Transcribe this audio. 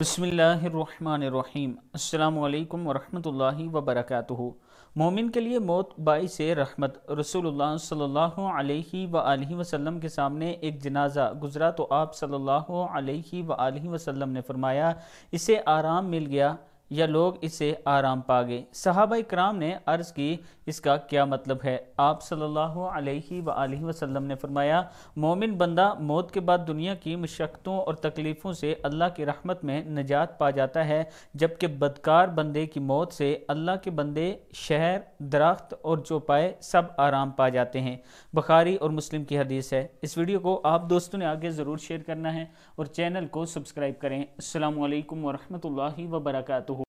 بسم اللہ الرحمن الرحیم السلام علیکم ورحمۃ اللہ وبرکاتہ مومن کے لیے موت بائی سے رحمت رسول اللہ صلی اللہ علیہ وآلہ وسلم کے سامنے ایک جنازہ گزرا تو آپ صلی اللہ علیہ وآلہ وسلم نے فرمایا اسے آرام مل گیا या लोग इसे आराम पा गए साहबा कराम ने अर्ज़ की इसका क्या मतलब है आप सल्लल्लाहु अलैहि सल्ला वसल्लम ने फरमाया मोमिन बंदा मौत के बाद दुनिया की मशक्क़तों और तकलीफ़ों से अल्लाह की रहमत में नजात पा जाता है जबकि बदकार बंदे की मौत से अल्लाह के बंदे शहर दरख्त और चौपाए सब आराम पा जाते हैं बखारी और मुस्लिम की हदीस है इस वीडियो को आप दोस्तों ने आगे ज़रूर शेयर करना है और चैनल को सब्सक्राइब करें अल्लाम वरहमल वर्का